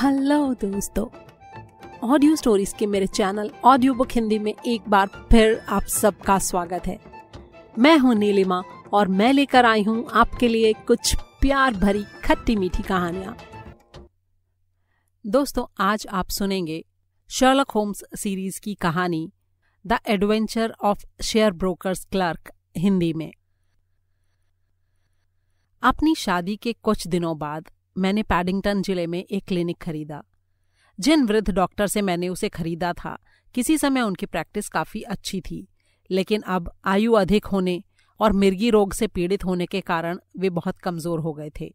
Hello दोस्तों audio stories के मेरे चैनल ऑडियो बुक हिंदी में एक बार फिर आप सबका स्वागत है मैं हूं नीलिमा और मैं लेकर आई हूं आपके लिए कुछ प्यार भरी खट्टी मीठी कहानियां दोस्तों आज आप सुनेंगे शर्लक होम्स सीरीज की कहानी the adventure of share brokers clerk Hindi में अपनी शादी के कुछ दिनों बाद मैंने पैडिंगटन जिले में एक क्लिनिक खरीदा जिन वृद्ध डॉक्टर से मैंने उसे खरीदा था किसी समय उनकी प्रैक्टिस काफी अच्छी थी लेकिन अब आयु अधिक होने और मिर्गी रोग से पीड़ित होने के कारण वे बहुत कमजोर हो गए थे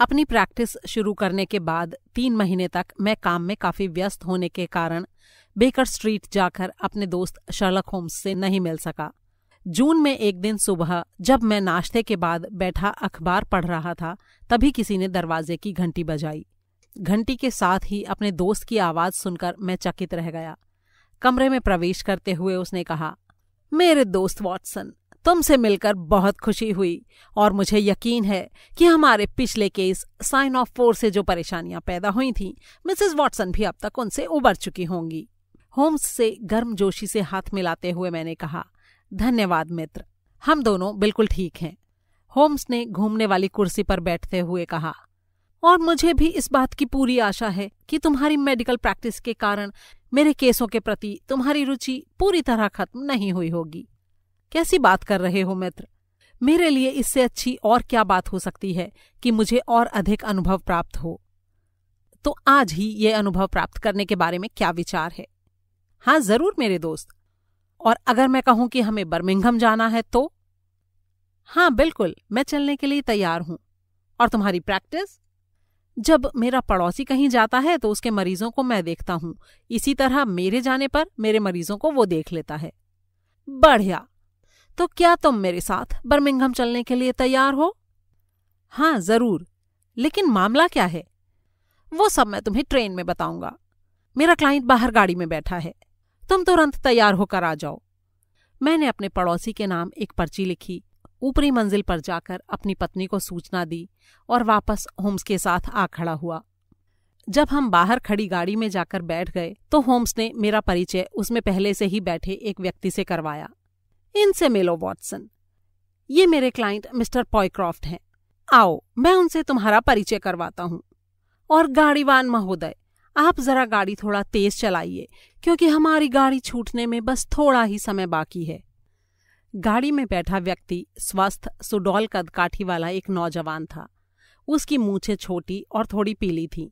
अपनी प्रैक्टिस शुरू करने के बाद तीन महीने तक मैं काम में काफी व्यस्त होने के कारण बेकर स्ट्रीट जाकर अपने दोस्त शर्लक होम्स से नहीं मिल सका जून में एक दिन सुबह जब मैं नाश्ते के बाद बैठा अखबार पढ़ रहा था तभी किसी ने दरवाजे की घंटी बजाई घंटी के साथ ही अपने दोस्त की आवाज सुनकर मैं चकित रह गया कमरे में प्रवेश करते हुए उसने कहा मेरे दोस्त वॉटसन तुमसे मिलकर बहुत खुशी हुई और मुझे यकीन है कि हमारे पिछले केस साइन ऑफ फोर से जो परेशानियां पैदा हुई थी मिसेस वॉटसन भी अब तक उनसे उबर चुकी होंगी होम्स से गर्मजोशी से हाथ मिलाते हुए मैंने कहा धन्यवाद मित्र हम दोनों बिल्कुल ठीक हैं होम्स ने घूमने वाली कुर्सी पर बैठते हुए कहा और मुझे भी इस बात की पूरी आशा है कि तुम्हारी मेडिकल प्रैक्टिस के कारण मेरे केसों के प्रति तुम्हारी रुचि पूरी तरह खत्म नहीं हुई होगी कैसी बात कर रहे हो मित्र मेरे लिए इससे अच्छी और क्या बात हो सकती है कि मुझे और अधिक अनुभव प्राप्त हो तो आज ही ये अनुभव प्राप्त करने के बारे में क्या विचार है हाँ जरूर मेरे दोस्त और अगर मैं कहूं कि हमें बर्मिंघम जाना है तो हाँ बिल्कुल मैं चलने के लिए तैयार हूं और तुम्हारी प्रैक्टिस जब मेरा पड़ोसी कहीं जाता है तो उसके मरीजों को मैं देखता हूं इसी तरह मेरे जाने पर मेरे मरीजों को वो देख लेता है बढ़िया तो क्या तुम मेरे साथ बर्मिंघम चलने के लिए तैयार हो हाँ जरूर लेकिन मामला क्या है वो सब मैं तुम्हें ट्रेन में बताऊंगा मेरा क्लाइंट बाहर गाड़ी में बैठा है तुम तुरंत तैयार होकर आ जाओ मैंने अपने पड़ोसी के नाम एक पर्ची लिखी ऊपरी मंजिल पर जाकर अपनी पत्नी को सूचना दी और वापस होम्स के साथ आ खड़ा हुआ जब हम बाहर खड़ी गाड़ी में जाकर बैठ गए तो होम्स ने मेरा परिचय उसमें पहले से ही बैठे एक व्यक्ति से करवाया इनसे मिलो वॉटसन ये मेरे क्लाइंट मिस्टर पॉयक्रॉफ्ट हैं आओ मैं उनसे तुम्हारा परिचय करवाता हूँ और गाड़ीवान महोदय आप जरा गाड़ी थोड़ा तेज चलाइए क्योंकि हमारी गाड़ी छूटने में बस थोड़ा ही समय बाकी है गाड़ी में बैठा व्यक्ति स्वस्थ सुडौल कद काठी वाला एक नौजवान था उसकी मूछें छोटी और थोड़ी पीली थी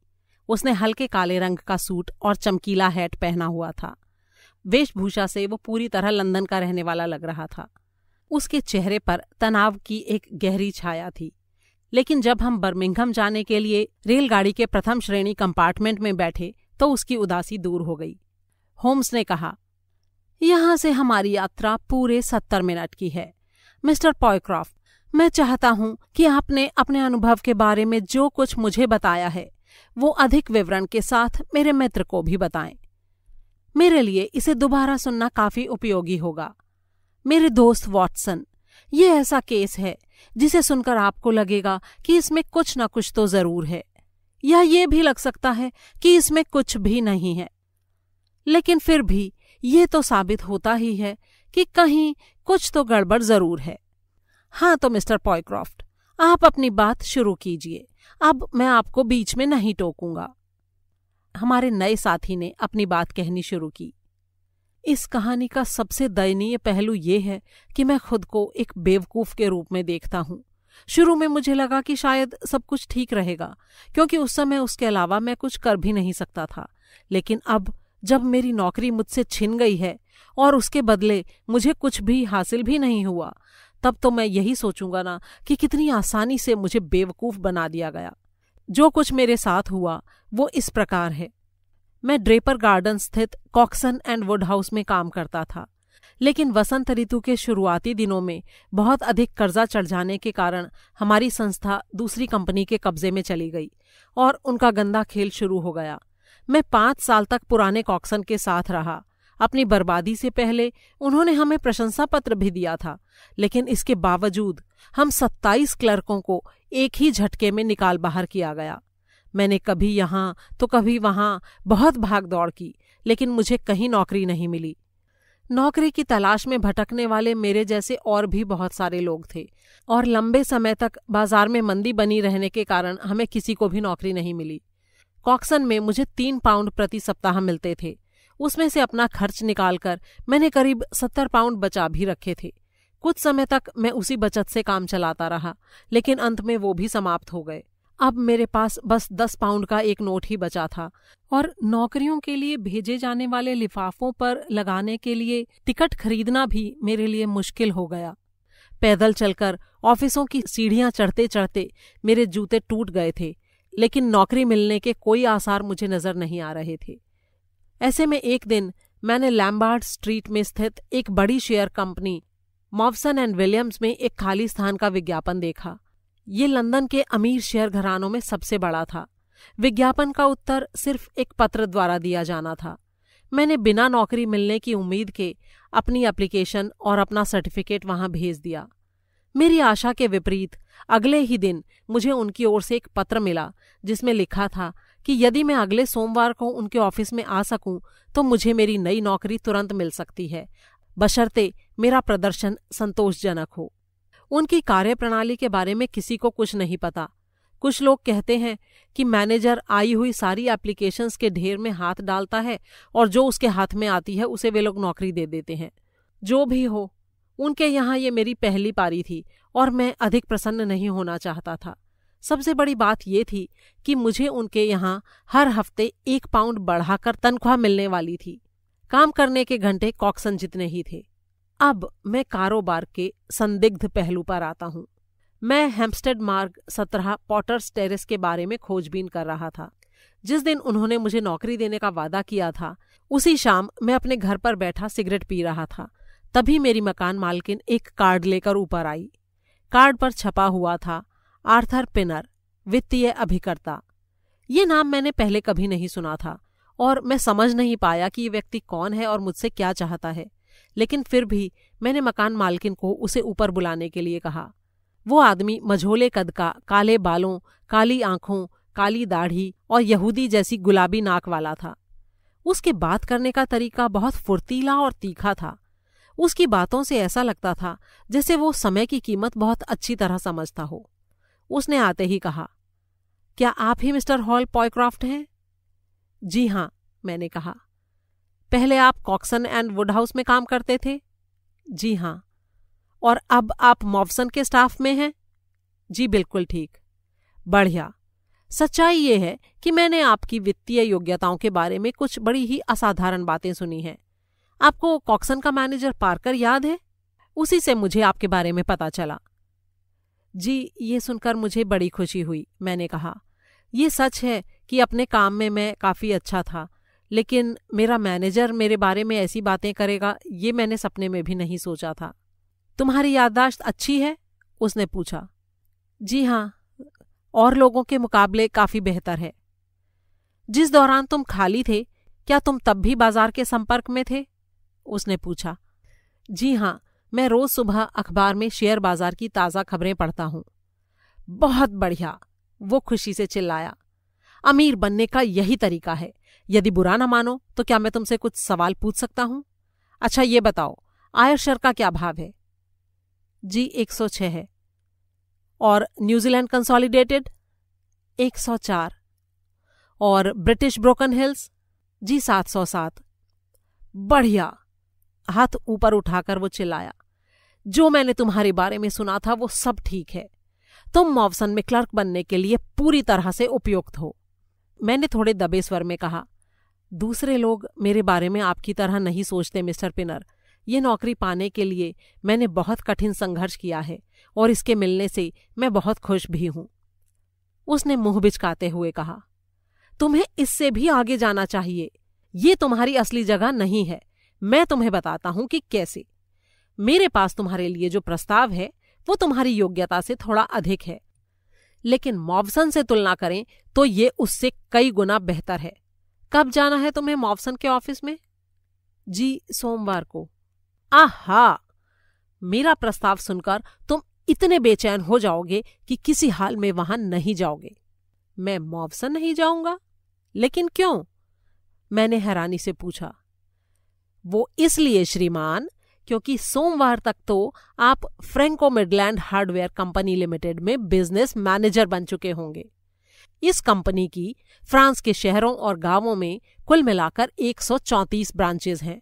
उसने हल्के काले रंग का सूट और चमकीला हैट पहना हुआ था वेशभूषा से वो पूरी तरह लंदन का रहने वाला लग रहा था उसके चेहरे पर तनाव की एक गहरी छाया थी लेकिन जब हम बर्मिंघम जाने के लिए रेलगाड़ी के प्रथम श्रेणी कंपार्टमेंट में बैठे तो उसकी उदासी दूर हो गई होम्स ने कहा यहां से हमारी यात्रा पूरे सत्तर मिनट की है मिस्टर पॉयक्रॉफ्ट मैं चाहता हूं कि आपने अपने अनुभव के बारे में जो कुछ मुझे बताया है वो अधिक विवरण के साथ मेरे मित्र को भी बताएं मेरे लिए इसे दोबारा सुनना काफी उपयोगी होगा मेरे दोस्त वॉटसन ये ऐसा केस है जिसे सुनकर आपको लगेगा कि इसमें कुछ ना कुछ तो जरूर है या ये भी लग सकता है कि इसमें कुछ भी नहीं है लेकिन फिर भी ये तो साबित होता ही है कि कहीं कुछ तो गड़बड़ जरूर है हाँ तो मिस्टर पॉयक्रॉफ्ट आप अपनी बात शुरू कीजिए अब मैं आपको बीच में नहीं टोकूंगा हमारे नए साथी ने अपनी बात कहनी शुरू की इस कहानी का सबसे दयनीय पहलू यह है कि मैं खुद को एक बेवकूफ के रूप में देखता हूँ शुरू में मुझे लगा कि शायद सब कुछ ठीक रहेगा क्योंकि उस समय उसके अलावा मैं कुछ कर भी नहीं सकता था लेकिन अब जब मेरी नौकरी मुझसे छिन गई है और उसके बदले मुझे कुछ भी हासिल भी नहीं हुआ तब तो मैं यही सोचूंगा ना कि कितनी आसानी से मुझे बेवकूफ बना दिया गया जो कुछ मेरे साथ हुआ वो इस प्रकार है मैं ड्रेपर गार्डन स्थित कॉक्सन एंड वुड हाउस में काम करता था लेकिन वसंत ऋतु के शुरुआती दिनों में बहुत अधिक कर्जा चढ़ जाने के कारण हमारी संस्था दूसरी कंपनी के कब्जे में चली गई और उनका गंदा खेल शुरू हो गया मैं पांच साल तक पुराने कॉक्सन के साथ रहा अपनी बर्बादी से पहले उन्होंने हमें प्रशंसा पत्र भी दिया था लेकिन इसके बावजूद हम सत्ताईस क्लर्कों को एक ही झटके में निकाल बाहर किया गया मैंने कभी यहाँ तो कभी वहाँ बहुत भाग दौड़ की लेकिन मुझे कहीं नौकरी नहीं मिली नौकरी की तलाश में भटकने वाले मेरे जैसे और भी बहुत सारे लोग थे और लंबे समय तक बाजार में मंदी बनी रहने के कारण हमें किसी को भी नौकरी नहीं मिली कॉक्सन में मुझे तीन पाउंड प्रति सप्ताह मिलते थे उसमें से अपना खर्च निकालकर मैंने करीब सत्तर पाउंड बचा भी रखे थे कुछ समय तक मैं उसी बचत से काम चलाता रहा लेकिन अंत में वो भी समाप्त हो गए अब मेरे पास बस दस पाउंड का एक नोट ही बचा था और नौकरियों के लिए भेजे जाने वाले लिफाफों पर लगाने के लिए टिकट खरीदना भी मेरे लिए मुश्किल हो गया पैदल चलकर ऑफिसों की सीढ़ियां चढ़ते चढ़ते मेरे जूते टूट गए थे लेकिन नौकरी मिलने के कोई आसार मुझे नजर नहीं आ रहे थे ऐसे में एक दिन मैंने लैम्बार्ड स्ट्रीट में स्थित एक बड़ी share company Mawson and Williams में एक खाली स्थान का विज्ञापन देखा ये लंदन के अमीर शेयर घरानों में सबसे बड़ा था विज्ञापन का उत्तर सिर्फ एक पत्र द्वारा दिया जाना था मैंने बिना नौकरी मिलने की उम्मीद के अपनी एप्लीकेशन और अपना सर्टिफिकेट वहां भेज दिया मेरी आशा के विपरीत अगले ही दिन मुझे उनकी ओर से एक पत्र मिला जिसमें लिखा था कि यदि मैं अगले सोमवार को उनके ऑफिस में आ सकूं तो मुझे मेरी नई नौकरी तुरंत मिल सकती है बशर्ते मेरा प्रदर्शन संतोषजनक हो उनकी कार्यप्रणाली के बारे में किसी को कुछ नहीं पता कुछ लोग कहते हैं कि मैनेजर आई हुई सारी एप्लीकेशंस के ढेर में हाथ डालता है और जो उसके हाथ में आती है उसे वे लोग नौकरी दे देते हैं जो भी हो उनके यहाँ ये मेरी पहली पारी थी और मैं अधिक प्रसन्न नहीं होना चाहता था सबसे बड़ी बात यह थी कि मुझे उनके यहाँ हर हफ्ते एक पाउंड बढ़ाकर तनख्वाह मिलने वाली थी काम करने के घंटे कॉक्सन जितने ही थे अब मैं कारोबार के संदिग्ध पहलू पर आता हूँ मैं हेम्पस्टेड मार्ग सत्रह पॉटर्स टेरेस के बारे में खोजबीन कर रहा था जिस दिन उन्होंने मुझे नौकरी देने का वादा किया था उसी शाम मैं अपने घर पर बैठा सिगरेट पी रहा था तभी मेरी मकान मालकिन एक कार्ड लेकर ऊपर आई कार्ड पर छपा हुआ था आर्थर पिनर वित्तीय अभिकर्ता ये नाम मैंने पहले कभी नहीं सुना था और मैं समझ नहीं पाया कि ये व्यक्ति कौन है और मुझसे क्या चाहता है लेकिन फिर भी मैंने मकान मालकिन को उसे ऊपर बुलाने के लिए कहा वो आदमी मझोले कद का काले बालों काली आंखों काली दाढ़ी और यहूदी जैसी गुलाबी नाक वाला था उसके बात करने का तरीका बहुत फुर्तीला और तीखा था उसकी बातों से ऐसा लगता था जैसे वो समय की कीमत बहुत अच्छी तरह समझता हो उसने आते ही कहा क्या आप ही मिस्टर हॉल पॉयक्राफ्ट हैं जी हाँ मैंने कहा पहले आप कॉक्सन एंड वुडहाउस में काम करते थे जी हाँ और अब आप मॉवसन के स्टाफ में हैं जी बिल्कुल ठीक बढ़िया सच्चाई ये है कि मैंने आपकी वित्तीय योग्यताओं के बारे में कुछ बड़ी ही असाधारण बातें सुनी हैं आपको कॉक्सन का मैनेजर पार्कर याद है उसी से मुझे आपके बारे में पता चला जी ये सुनकर मुझे बड़ी खुशी हुई मैंने कहा यह सच है कि अपने काम में मैं काफ़ी अच्छा था लेकिन मेरा मैनेजर मेरे बारे में ऐसी बातें करेगा ये मैंने सपने में भी नहीं सोचा था तुम्हारी याददाश्त अच्छी है उसने पूछा जी हाँ और लोगों के मुकाबले काफ़ी बेहतर है जिस दौरान तुम खाली थे क्या तुम तब भी बाजार के संपर्क में थे उसने पूछा जी हाँ मैं रोज सुबह अखबार में शेयर बाजार की ताज़ा खबरें पढ़ता हूँ बहुत बढ़िया वो खुशी से चिल्लाया अमीर बनने का यही तरीका है यदि बुरा ना मानो तो क्या मैं तुमसे कुछ सवाल पूछ सकता हूं अच्छा ये बताओ आयरशर का क्या भाव है जी 106 है और न्यूजीलैंड कंसोलिडेटेड 104 और ब्रिटिश ब्रोकन हिल्स जी 707 बढ़िया हाथ ऊपर उठाकर वो चिल्लाया जो मैंने तुम्हारे बारे में सुना था वो सब ठीक है तुम मॉवसन में क्लर्क बनने के लिए पूरी तरह से उपयुक्त हो मैंने थोड़े दबे स्वर में कहा दूसरे लोग मेरे बारे में आपकी तरह नहीं सोचते मिस्टर पिनर ये नौकरी पाने के लिए मैंने बहुत कठिन संघर्ष किया है और इसके मिलने से मैं बहुत खुश भी हूं उसने मुंह बिचकाते हुए कहा तुम्हें इससे भी आगे जाना चाहिए ये तुम्हारी असली जगह नहीं है मैं तुम्हें बताता हूं कि कैसे मेरे पास तुम्हारे लिए जो प्रस्ताव है वो तुम्हारी योग्यता से थोड़ा अधिक है लेकिन मॉबसन से तुलना करें तो ये उससे कई गुना बेहतर है कब जाना है तुम्हें मॉबसन के ऑफिस में जी सोमवार को आहा मेरा प्रस्ताव सुनकर तुम इतने बेचैन हो जाओगे कि किसी हाल में वहां नहीं जाओगे मैं मॉबसन नहीं जाऊंगा लेकिन क्यों मैंने हैरानी से पूछा वो इसलिए श्रीमान क्योंकि सोमवार तक तो आप Franco Midland hardware company limited में बिजनेस मैनेजर बन चुके होंगे इस कंपनी की फ्रांस के शहरों और गांवों में कुल मिलाकर 134 ब्रांचेज हैं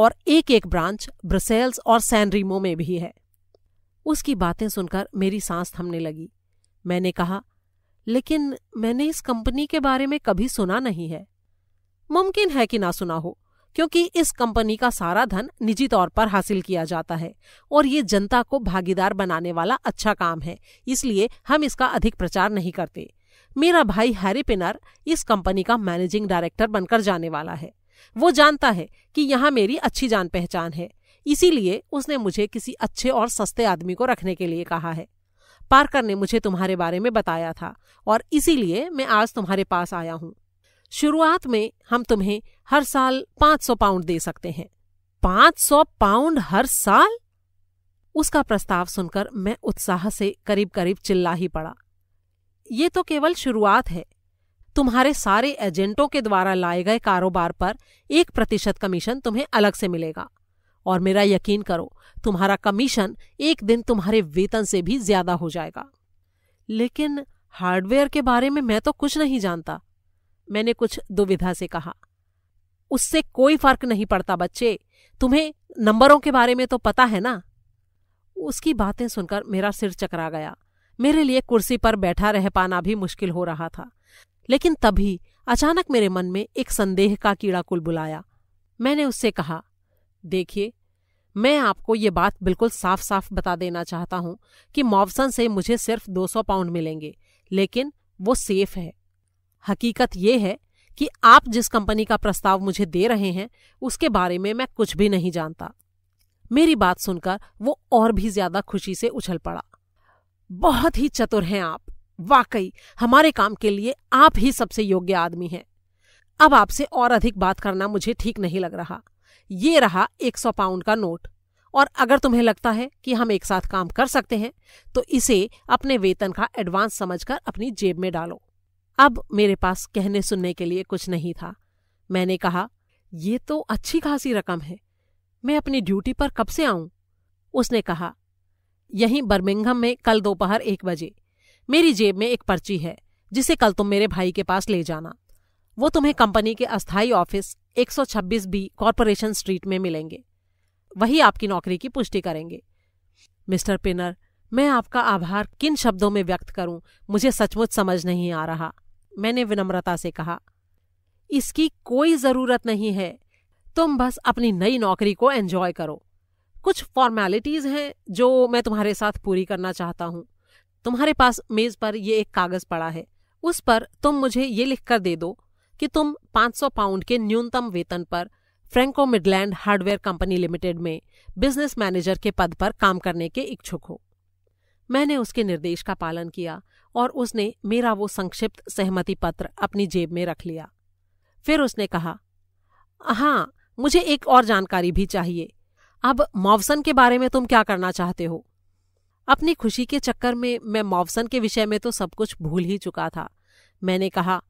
और एक एक ब्रांच ब्रसेल्स और सैनरीमो में भी है उसकी बातें सुनकर मेरी सांस थमने लगी मैंने कहा लेकिन मैंने इस कंपनी के बारे में कभी सुना नहीं है मुमकिन है कि ना सुना हो क्योंकि इस कंपनी का सारा धन निजी तौर पर हासिल किया जाता है और ये जनता को भागीदार बनाने वाला अच्छा काम है इसलिए हम इसका अधिक प्रचार नहीं करते मेरा भाई हैरी पिनर इस कंपनी का मैनेजिंग डायरेक्टर बनकर जाने वाला है वो जानता है कि यहाँ मेरी अच्छी जान पहचान है इसीलिए उसने मुझे किसी अच्छे और सस्ते आदमी को रखने के लिए कहा है पार्कर ने मुझे तुम्हारे बारे में बताया था और इसीलिए मैं आज तुम्हारे पास आया हूँ शुरुआत में हम तुम्हें हर साल पांच सौ पाउंड दे सकते हैं पांच सौ पाउंड हर साल उसका प्रस्ताव सुनकर मैं उत्साह से करीब करीब चिल्ला ही पड़ा ये तो केवल शुरुआत है तुम्हारे सारे एजेंटों के द्वारा लाए गए कारोबार पर एक प्रतिशत कमीशन तुम्हें अलग से मिलेगा और मेरा यकीन करो तुम्हारा कमीशन एक दिन तुम्हारे वेतन से भी ज्यादा हो जाएगा लेकिन हार्डवेयर के बारे में मैं तो कुछ नहीं जानता मैंने कुछ दुविधा से कहा उससे कोई फर्क नहीं पड़ता बच्चे तुम्हें नंबरों के बारे में तो पता है ना उसकी बातें सुनकर मेरा सिर चकरा गया मेरे लिए कुर्सी पर बैठा रह पाना भी मुश्किल हो रहा था लेकिन तभी अचानक मेरे मन में एक संदेह का कीड़ा कुल बुलाया मैंने उससे कहा देखिए मैं आपको ये बात बिल्कुल साफ साफ बता देना चाहता हूं कि मॉवसन से मुझे सिर्फ 200 पाउंड मिलेंगे लेकिन वो सेफ है हकीकत यह है कि आप जिस कंपनी का प्रस्ताव मुझे दे रहे हैं उसके बारे में मैं कुछ भी नहीं जानता मेरी बात सुनकर वो और भी ज्यादा खुशी से उछल पड़ा बहुत ही चतुर हैं आप वाकई हमारे काम के लिए आप ही सबसे योग्य आदमी हैं अब आपसे और अधिक बात करना मुझे ठीक नहीं लग रहा ये रहा एक सौ पाउंड का नोट और अगर तुम्हें लगता है कि हम एक साथ काम कर सकते हैं तो इसे अपने वेतन का एडवांस समझकर अपनी जेब में डालो अब मेरे पास कहने सुनने के लिए कुछ नहीं था मैंने कहा ये तो अच्छी खासी रकम है मैं अपनी ड्यूटी पर कब से आऊं उसने कहा यहीं बर्मिंघम में कल दोपहर एक बजे मेरी जेब में एक पर्ची है जिसे कल तुम मेरे भाई के पास ले जाना वो तुम्हें कंपनी के अस्थाई ऑफिस 126 बी कॉरपोरेशन स्ट्रीट में मिलेंगे वही आपकी नौकरी की पुष्टि करेंगे मिस्टर पिनर मैं आपका आभार किन शब्दों में व्यक्त करूं मुझे सचमुच समझ नहीं आ रहा मैंने विनम्रता से कहा इसकी कोई जरूरत नहीं है तुम बस अपनी नई नौकरी को एंजॉय करो कुछ फॉर्मेलिटीज हैं जो मैं तुम्हारे साथ पूरी करना चाहता हूँ तुम्हारे पास मेज पर यह एक कागज पड़ा है उस पर तुम मुझे ये लिखकर दे दो कि तुम 500 पाउंड के न्यूनतम वेतन पर Franco Midland hardware company limited में बिजनेस मैनेजर के पद पर काम करने के इच्छुक हो मैंने उसके निर्देश का पालन किया और उसने मेरा वो संक्षिप्त सहमति पत्र अपनी जेब में रख लिया फिर उसने कहा हाँ मुझे एक और जानकारी भी चाहिए अब मॉवसन के बारे में तुम क्या करना चाहते हो अपनी खुशी के चक्कर में मैं मॉवसन के विषय में तो सब कुछ भूल ही चुका था मैंने कहा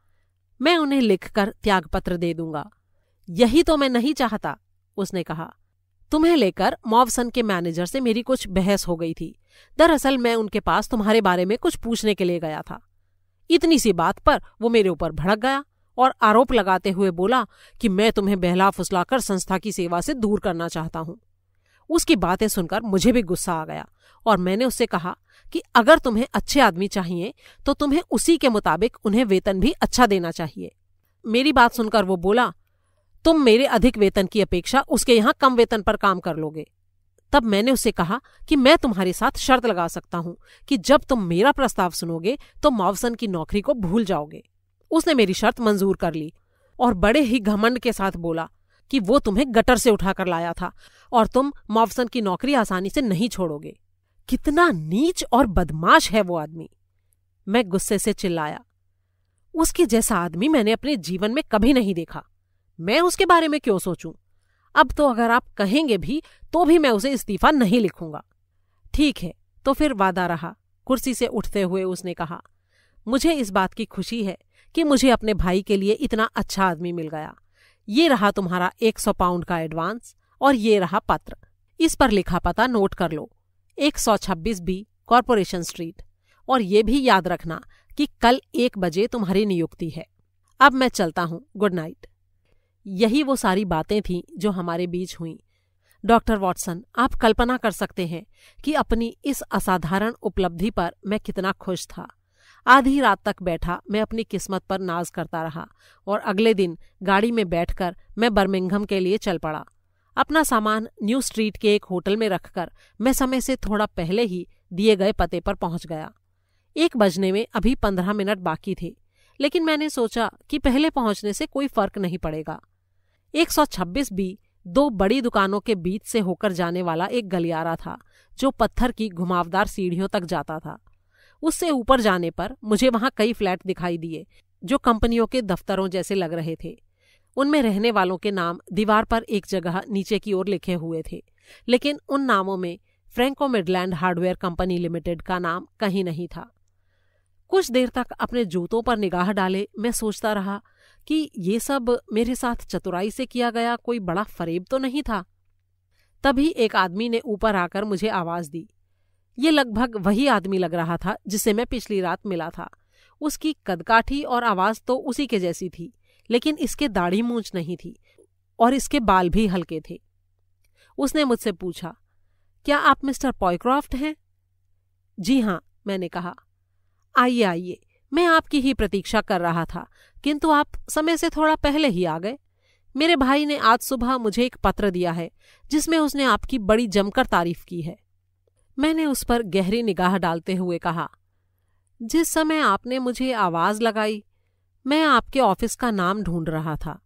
मैं उन्हें लिखकर त्यागपत्र दे दूंगा यही तो मैं नहीं चाहता उसने कहा तुम्हें लेकर मॉवसन के मैनेजर से मेरी कुछ बहस हो गई थी दरअसल मैं उनके पास तुम्हारे बारे में कुछ पूछने के लिए गया था इतनी सी बात पर वो मेरे ऊपर भड़क गया और आरोप लगाते हुए बोला कि मैं तुम्हें बहला फुसलाकर संस्था की सेवा से दूर करना चाहता हूं उसकी बातें सुनकर मुझे भी गुस्सा आ गया और मैंने उससे कहा कि अगर तुम्हें अच्छे आदमी चाहिए तो तुम्हें उसी के मुताबिक उन्हें वेतन भी अच्छा देना चाहिए मेरी बात सुनकर वो बोला तुम मेरे अधिक वेतन की अपेक्षा उसके यहाँ कम वेतन पर काम कर लोगे तब मैंने उसे कहा कि मैं तुम्हारे साथ शर्त लगा सकता हूं कि जब तुम मेरा प्रस्ताव सुनोगे तो मावसन की नौकरी को भूल जाओगे उसने मेरी शर्त मंजूर कर ली और बड़े ही घमंड के साथ बोला कि वो तुम्हें गटर से उठाकर लाया था और तुम मॉवसन की नौकरी आसानी से नहीं छोड़ोगे कितना नीच और बदमाश है वो आदमी मैं गुस्से से चिल्लाया उसके जैसा आदमी मैंने अपने जीवन में कभी नहीं देखा मैं उसके बारे में क्यों सोचूं? अब तो अगर आप कहेंगे भी तो भी मैं उसे इस्तीफा नहीं लिखूंगा ठीक है तो फिर वादा रहा कुर्सी से उठते हुए उसने कहा मुझे इस बात की खुशी है कि मुझे अपने भाई के लिए इतना अच्छा आदमी मिल गया ये रहा तुम्हारा एक सौ पाउंड का एडवांस और ये रहा पत्र इस पर लिखा पता नोट कर लो एक सौ छब्बीस बी कॉरपोरेशन स्ट्रीट और ये भी याद रखना कि कल एक बजे तुम्हारी नियुक्ति है अब मैं चलता हूँ गुड नाइट यही वो सारी बातें थीं जो हमारे बीच हुईं डॉक्टर वॉटसन आप कल्पना कर सकते हैं कि अपनी इस असाधारण उपलब्धि पर मैं कितना खुश था आधी रात तक बैठा मैं अपनी किस्मत पर नाज करता रहा और अगले दिन गाड़ी में बैठकर मैं बर्मिंघम के लिए चल पड़ा अपना सामान न्यू स्ट्रीट के एक होटल में रखकर मैं समय से थोड़ा पहले ही दिए गए पते पर पहुंच गया एक बजने में अभी पंद्रह मिनट बाकी थे लेकिन मैंने सोचा कि पहले पहुंचने से कोई फर्क नहीं पड़ेगा 126 बी दो बड़ी दुकानों के बीच से होकर जाने वाला एक गलियारा था जो पत्थर की घुमावदार सीढ़ियों तक जाता था उससे ऊपर जाने पर मुझे वहां कई फ्लैट दिखाई दिए जो कंपनियों के दफ्तरों जैसे लग रहे थे उनमें रहने वालों के नाम दीवार पर एक जगह नीचे की ओर लिखे हुए थे लेकिन उन नामों में Franco Midland hardware company limited का नाम कहीं नहीं था कुछ देर तक अपने जूतों पर निगाह डाले मैं सोचता रहा कि ये सब मेरे साथ चतुराई से किया गया कोई बड़ा फरेब तो नहीं था तभी एक आदमी ने ऊपर आकर मुझे आवाज दी ये लगभग वही आदमी लग रहा था जिसे मैं पिछली रात मिला था उसकी कदकाठी और आवाज तो उसी के जैसी थी लेकिन इसके दाढ़ी मूंछ नहीं थी और इसके बाल भी हल्के थे उसने मुझसे पूछा क्या आप मिस्टर पॉयक्रॉफ्ट हैं जी हां मैंने कहा आइए आइए मैं आपकी ही प्रतीक्षा कर रहा था किंतु आप समय से थोड़ा पहले ही आ गए मेरे भाई ने आज सुबह मुझे एक पत्र दिया है जिसमें उसने आपकी बड़ी जमकर तारीफ की है मैंने उस पर गहरी निगाह डालते हुए कहा जिस समय आपने मुझे आवाज लगाई मैं आपके ऑफिस का नाम ढूंढ रहा था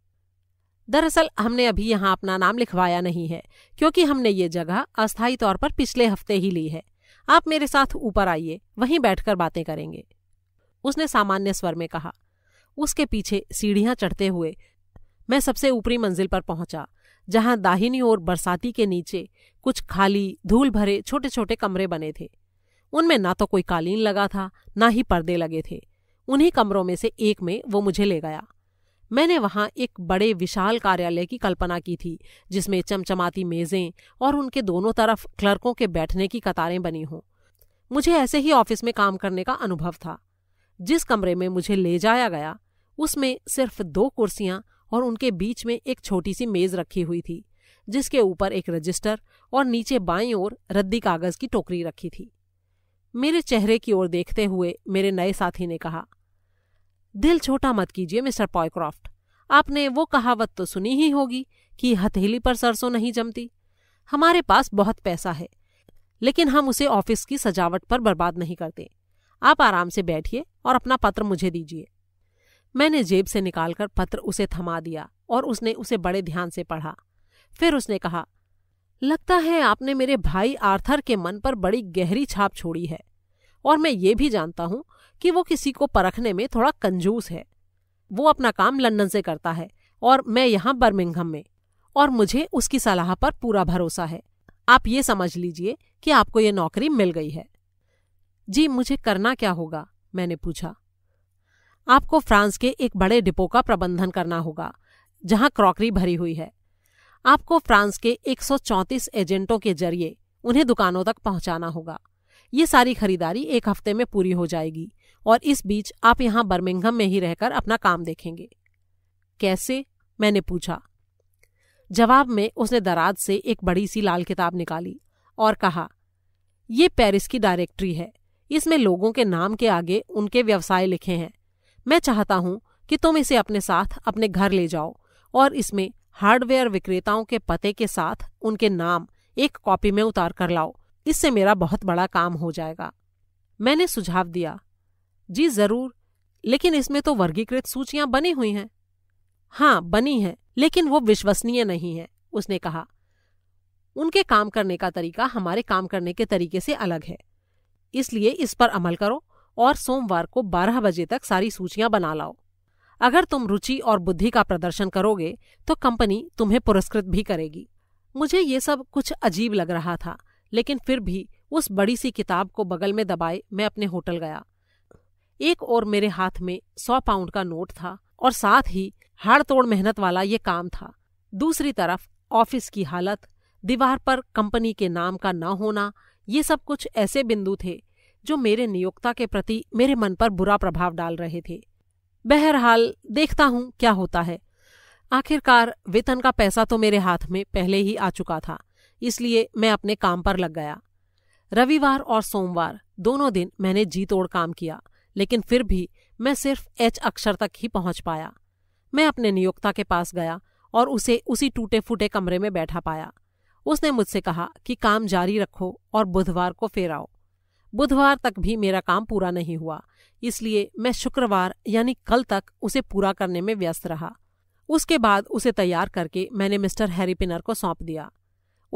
दरअसल हमने अभी यहाँ अपना नाम लिखवाया नहीं है क्योंकि हमने ये जगह अस्थायी तौर पर पिछले हफ्ते ही ली है आप मेरे साथ ऊपर आइए वहीं बैठकर बातें करेंगे उसने सामान्य स्वर में कहा उसके पीछे सीढ़ियां चढ़ते हुए मैं सबसे ऊपरी मंजिल पर पहुंचा जहां दाहिनी ओर बरसाती के नीचे कुछ खाली धूल भरे छोटे छोटे कमरे बने थे उनमें ना तो कोई कालीन लगा था ना ही पर्दे लगे थे उन्हीं कमरों में से एक में वो मुझे ले गया मैंने वहां एक बड़े विशाल कार्यालय की कल्पना की थी जिसमें चमचमाती मेजें और उनके दोनों तरफ क्लर्कों के बैठने की कतारें बनी हों मुझे ऐसे ही ऑफिस में काम करने का अनुभव था जिस कमरे में मुझे ले जाया गया उसमें सिर्फ दो कुर्सियां और उनके बीच में एक छोटी सी मेज रखी हुई थी जिसके ऊपर एक रजिस्टर और नीचे बाई ओर रद्दी कागज की टोकरी रखी थी मेरे चेहरे की ओर देखते हुए मेरे नए साथी ने कहा दिल छोटा मत कीजिए मिस्टर पॉयक्रॉफ्ट आपने वो कहावत तो सुनी ही होगी कि हथेली पर सरसों नहीं जमती हमारे पास बहुत पैसा है लेकिन हम उसे ऑफिस की सजावट पर बर्बाद नहीं करते आप आराम से बैठिए और अपना पत्र मुझे दीजिए मैंने जेब से निकालकर पत्र उसे थमा दिया और उसने उसे बड़े ध्यान से पढ़ा फिर उसने कहा लगता है आपने मेरे भाई आर्थर के मन पर बड़ी गहरी छाप छोड़ी है और मैं ये भी जानता हूं कि वो किसी को परखने में थोड़ा कंजूस है वो अपना काम लंदन से करता है और मैं यहाँ बर्मिंगहम में और मुझे उसकी सलाह पर पूरा भरोसा है आप ये समझ लीजिए कि आपको ये नौकरी मिल गई है जी मुझे करना क्या होगा मैंने पूछा आपको फ्रांस के एक बड़े डिपो का प्रबंधन करना होगा जहां क्रॉकरी भरी हुई है आपको फ्रांस के 134 एजेंटों के जरिए उन्हें दुकानों तक पहुंचाना होगा ये सारी खरीदारी एक हफ्ते में पूरी हो जाएगी और इस बीच आप यहां बर्मिंघम में ही रहकर अपना काम देखेंगे कैसे मैंने पूछा जवाब में उसने दराज से एक बड़ी सी लाल किताब निकाली और कहा यह पेरिस की डायरेक्टरी है इसमें लोगों के नाम के आगे उनके व्यवसाय लिखे हैं मैं चाहता हूँ कि तुम इसे अपने साथ अपने घर ले जाओ और इसमें हार्डवेयर विक्रेताओं के पते के साथ उनके नाम एक कॉपी में उतार कर लाओ इससे मेरा बहुत बड़ा काम हो जाएगा मैंने सुझाव दिया जी जरूर लेकिन इसमें तो वर्गीकृत सूचियां बनी हुई हैं हाँ बनी है लेकिन वो विश्वसनीय नहीं है उसने कहा उनके काम करने का तरीका हमारे काम करने के तरीके से अलग है इसलिए इस पर अमल करो और सोमवार को 12 बजे तक सारी सूचियां बना लाओ अगर तुम रुचि और बुद्धि का प्रदर्शन करोगे तो कंपनी तुम्हें पुरस्कृत भी करेगी मुझे ये सब कुछ अजीब लग रहा था लेकिन फिर भी उस बड़ी सी किताब को बगल में दबाए मैं अपने होटल गया एक और मेरे हाथ में सौ पाउंड का नोट था और साथ ही हाड़ तोड़ मेहनत वाला ये काम था दूसरी तरफ ऑफिस की हालत दीवार पर कंपनी के नाम का न होना ये सब कुछ ऐसे बिंदु थे जो मेरे नियोक्ता के प्रति मेरे मन पर बुरा प्रभाव डाल रहे थे बहरहाल देखता हूँ क्या होता है आखिरकार वेतन का पैसा तो मेरे हाथ में पहले ही आ चुका था इसलिए मैं अपने काम पर लग गया रविवार और सोमवार दोनों दिन मैंने जी तोड़ काम किया लेकिन फिर भी मैं सिर्फ एच अक्षर तक ही पहुंच पाया मैं अपने नियोक्ता के पास गया और उसे उसी टूटे फूटे कमरे में बैठा पाया उसने मुझसे कहा कि काम जारी रखो और बुधवार को फिर आओ बुधवार तक भी मेरा काम पूरा नहीं हुआ इसलिए मैं शुक्रवार यानी कल तक उसे पूरा करने में व्यस्त रहा उसके बाद उसे तैयार करके मैंने मिस्टर हैरी पिनर को सौंप दिया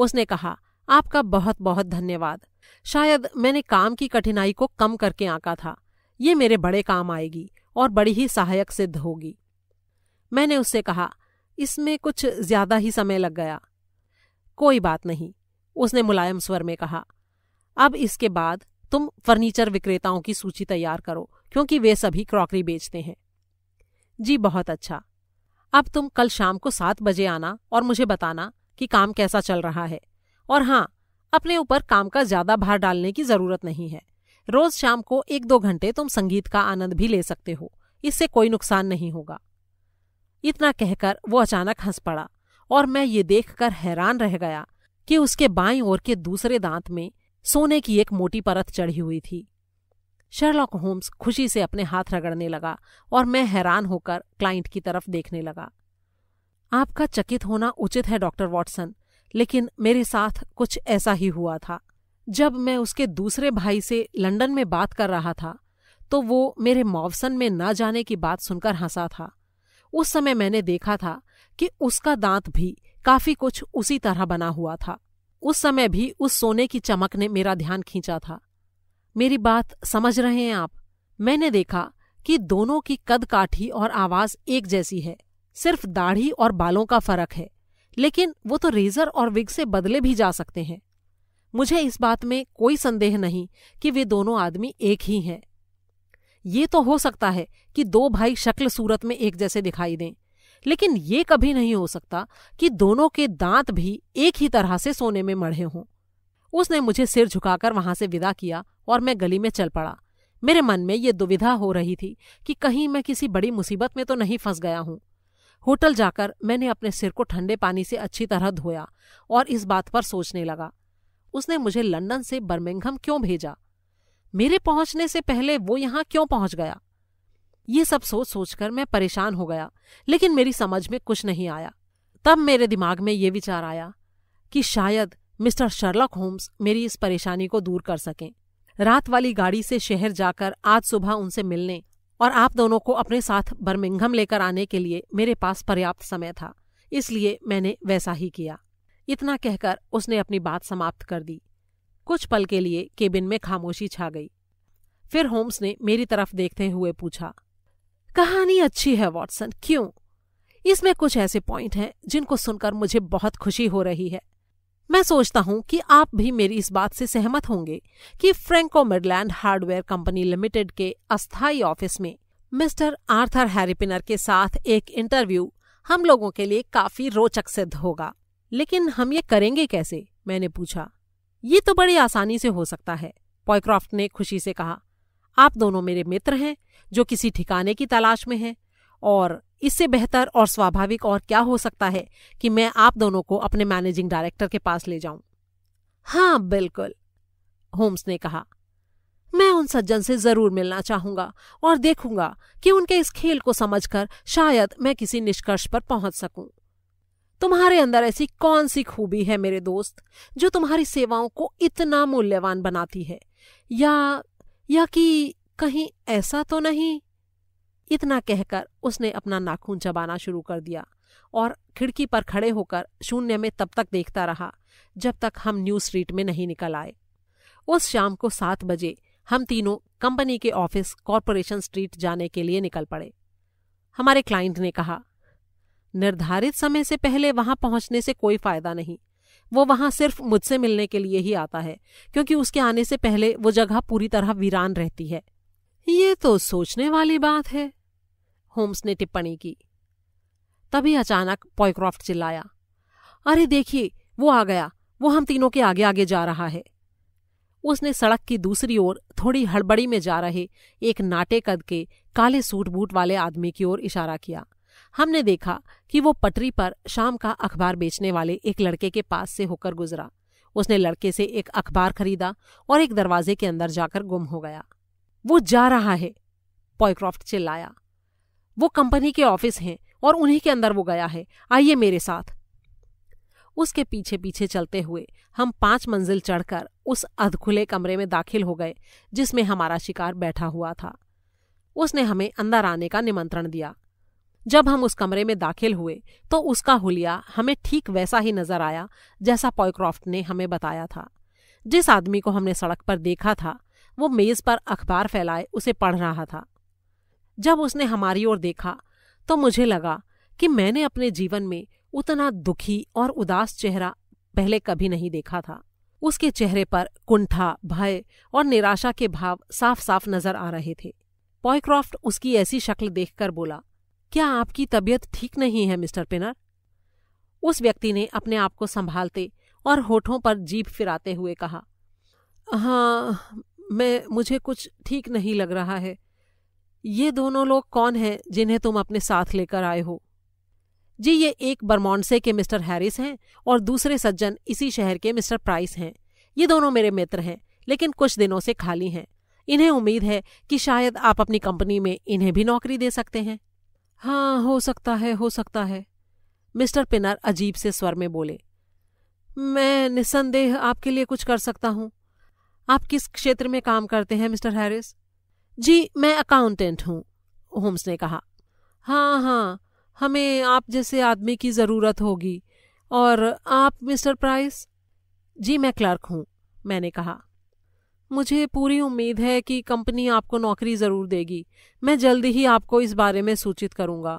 उसने कहा आपका बहुत बहुत धन्यवाद शायद मैंने काम की कठिनाई को कम करके आंका था ये मेरे बड़े काम आएगी और बड़ी ही सहायक सिद्ध होगी मैंने उससे कहा इसमें कुछ ज्यादा ही समय लग गया कोई बात नहीं उसने मुलायम स्वर में कहा अब इसके बाद तुम फर्नीचर विक्रेताओं की सूची तैयार करो क्योंकि वे सभी क्रॉकरी बेचते हैं जी बहुत अच्छा अब तुम कल शाम को सात बजे आना और मुझे बताना कि काम कैसा चल रहा है और हाँ अपने ऊपर काम का ज्यादा भार डालने की जरूरत नहीं है रोज शाम को एक दो घंटे तुम संगीत का आनंद भी ले सकते हो इससे कोई नुकसान नहीं होगा इतना कहकर वो अचानक हंस पड़ा और मैं ये देखकर हैरान रह गया कि उसके बाईं ओर के दूसरे दांत में सोने की एक मोटी परत चढ़ी हुई थी शर्लॉक होम्स खुशी से अपने हाथ रगड़ने लगा और मैं हैरान होकर क्लाइंट की तरफ देखने लगा आपका चकित होना उचित है डॉक्टर वॉटसन लेकिन मेरे साथ कुछ ऐसा ही हुआ था जब मैं उसके दूसरे भाई से लंदन में बात कर रहा था तो वो मेरे मॉवसन में न जाने की बात सुनकर हंसा था उस समय मैंने देखा था कि उसका दांत भी काफी कुछ उसी तरह बना हुआ था उस समय भी उस सोने की चमक ने मेरा ध्यान खींचा था मेरी बात समझ रहे हैं आप मैंने देखा कि दोनों की कद काठी और आवाज एक जैसी है सिर्फ दाढ़ी और बालों का फर्क है लेकिन वो तो रेजर और विग से बदले भी जा सकते हैं मुझे इस बात में कोई संदेह नहीं कि वे दोनों आदमी एक ही हैं ये तो हो सकता है कि दो भाई शक्ल सूरत में एक जैसे दिखाई दें लेकिन ये कभी नहीं हो सकता कि दोनों के दांत भी एक ही तरह से सोने में मढ़े हों उसने मुझे सिर झुकाकर वहां से विदा किया और मैं गली में चल पड़ा मेरे मन में ये दुविधा हो रही थी कि कहीं मैं किसी बड़ी मुसीबत में तो नहीं फंस गया हूं होटल जाकर मैंने अपने सिर को ठंडे पानी से अच्छी तरह धोया और इस बात पर सोचने लगा उसने मुझे लंदन से बर्मिंगम क्यों भेजा मेरे पहुंचने से पहले वो यहां क्यों पहुंच गया ये सब सोच सोचकर मैं परेशान हो गया लेकिन मेरी समझ में कुछ नहीं आया तब मेरे दिमाग में ये विचार आया कि शायद मिस्टर शर्लक होम्स मेरी इस परेशानी को दूर कर सकें रात वाली गाड़ी से शहर जाकर आज सुबह उनसे मिलने और आप दोनों को अपने साथ बर्मिंघम लेकर आने के लिए मेरे पास पर्याप्त समय था इसलिए मैंने वैसा ही किया इतना कहकर उसने अपनी बात समाप्त कर दी कुछ पल के लिए केबिन में खामोशी छा गई फिर होम्स ने मेरी तरफ देखते हुए पूछा कहानी अच्छी है वॉटसन क्यों इसमें कुछ ऐसे पॉइंट हैं जिनको सुनकर मुझे बहुत खुशी हो रही है मैं सोचता हूं कि आप भी मेरी इस बात से सहमत होंगे कि Franco Midland hardware company limited के अस्थायी ऑफिस में मिस्टर आर्थर हैरीपिनर के साथ एक इंटरव्यू हम लोगों के लिए काफी रोचक सिद्ध होगा लेकिन हम ये करेंगे कैसे मैंने पूछा ये तो बड़ी आसानी से हो सकता है पॉयक्रॉफ्ट ने खुशी से कहा आप दोनों मेरे मित्र हैं जो किसी ठिकाने की तलाश में हैं और इससे बेहतर और स्वाभाविक और क्या हो सकता है कि मैं आप दोनों को अपने मैनेजिंग डायरेक्टर के पास ले जाऊं हाँ बिल्कुल होम्स ने कहा मैं उन सज्जन से जरूर मिलना चाहूंगा और देखूंगा कि उनके इस खेल को समझकर शायद मैं किसी निष्कर्ष पर पहुंच सकूं तुम्हारे अंदर ऐसी कौन सी खूबी है मेरे दोस्त जो तुम्हारी सेवाओं को इतना मूल्यवान बनाती है या या कि कहीं ऐसा तो नहीं इतना कहकर उसने अपना नाखून चबाना शुरू कर दिया और खिड़की पर खड़े होकर शून्य में तब तक देखता रहा जब तक हम न्यू स्ट्रीट में नहीं निकल आए उस शाम को सात बजे हम तीनों कंपनी के ऑफिस कॉरपोरेशन स्ट्रीट जाने के लिए निकल पड़े हमारे क्लाइंट ने कहा निर्धारित समय से पहले वहां पहुंचने से कोई फायदा नहीं वो वहां सिर्फ मुझसे मिलने के लिए ही आता है क्योंकि उसके आने से पहले वो जगह पूरी तरह वीरान रहती है ये तो सोचने वाली बात है होम्स ने टिप्पणी की तभी अचानक पॉयक्रॉफ्ट चिल्लाया अरे देखिए वो आ गया वो हम तीनों के आगे आगे जा रहा है उसने सड़क की दूसरी ओर थोड़ी हड़बड़ी में जा रहे एक नाटे कद के काले सूट बूट वाले आदमी की ओर इशारा किया हमने देखा कि वो पटरी पर शाम का अखबार बेचने वाले एक लड़के के पास से होकर गुजरा उसने लड़के से एक अखबार खरीदा और एक दरवाजे के अंदर जाकर गुम हो गया वो जा रहा है पॉयक्रॉफ्ट चिल्लाया वो कंपनी के ऑफिस हैं और उन्हीं के अंदर वो गया है आइए मेरे साथ उसके पीछे पीछे चलते हुए हम पांच मंजिल चढ़कर उस अधखुले कमरे में दाखिल हो गए जिसमें हमारा शिकार बैठा हुआ था उसने हमें अंदर आने का निमंत्रण दिया जब हम उस कमरे में दाखिल हुए तो उसका हुलिया हमें ठीक वैसा ही नजर आया जैसा पॉयक्रॉफ्ट ने हमें बताया था जिस आदमी को हमने सड़क पर देखा था वो मेज पर अखबार फैलाए उसे पढ़ रहा था जब उसने हमारी ओर देखा तो मुझे लगा कि मैंने अपने जीवन में उतना दुखी और उदास चेहरा पहले कभी नहीं देखा था उसके चेहरे पर कुंठा भय और निराशा के भाव साफ साफ नजर आ रहे थे पॉयक्रॉफ्ट उसकी ऐसी शक्ल देखकर बोला क्या आपकी तबीयत ठीक नहीं है मिस्टर पिनर उस व्यक्ति ने अपने आप को संभालते और होठों पर जीप फिराते हुए कहा हाँ मैं मुझे कुछ ठीक नहीं लग रहा है ये दोनों लोग कौन हैं जिन्हें तुम अपने साथ लेकर आए हो जी ये एक बर्मोंडसे के मिस्टर हैरिस हैं और दूसरे सज्जन इसी शहर के मिस्टर प्राइस हैं ये दोनों मेरे मित्र हैं लेकिन कुछ दिनों से खाली हैं इन्हें उम्मीद है कि शायद आप अपनी कंपनी में इन्हें भी नौकरी दे सकते हैं हाँ हो सकता है हो सकता है मिस्टर पिनर अजीब से स्वर में बोले मैं निसंदेह आपके लिए कुछ कर सकता हूँ आप किस क्षेत्र में काम करते हैं मिस्टर हैरिस जी मैं अकाउंटेंट हूँ होम्स ने कहा हाँ हाँ हमें आप जैसे आदमी की ज़रूरत होगी और आप मिस्टर प्राइस जी मैं क्लर्क हूँ मैंने कहा मुझे पूरी उम्मीद है कि कंपनी आपको नौकरी ज़रूर देगी मैं जल्दी ही आपको इस बारे में सूचित करूंगा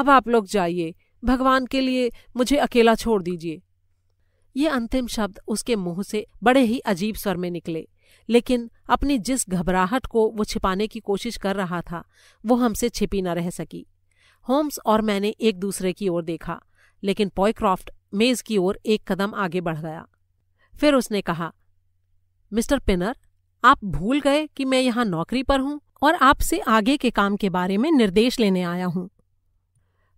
अब आप लोग जाइए भगवान के लिए मुझे अकेला छोड़ दीजिए ये अंतिम शब्द उसके मुंह से बड़े ही अजीब स्वर में निकले लेकिन अपनी जिस घबराहट को वो छिपाने की कोशिश कर रहा था वो हमसे छिपी न रह सकी होम्स और मैंने एक दूसरे की ओर देखा लेकिन पॉयक्रॉफ्ट मेज की ओर एक कदम आगे बढ़ गया फिर उसने कहा मिस्टर पिनर आप भूल गए कि मैं यहाँ नौकरी पर हूँ और आपसे आगे के काम के बारे में निर्देश लेने आया हूँ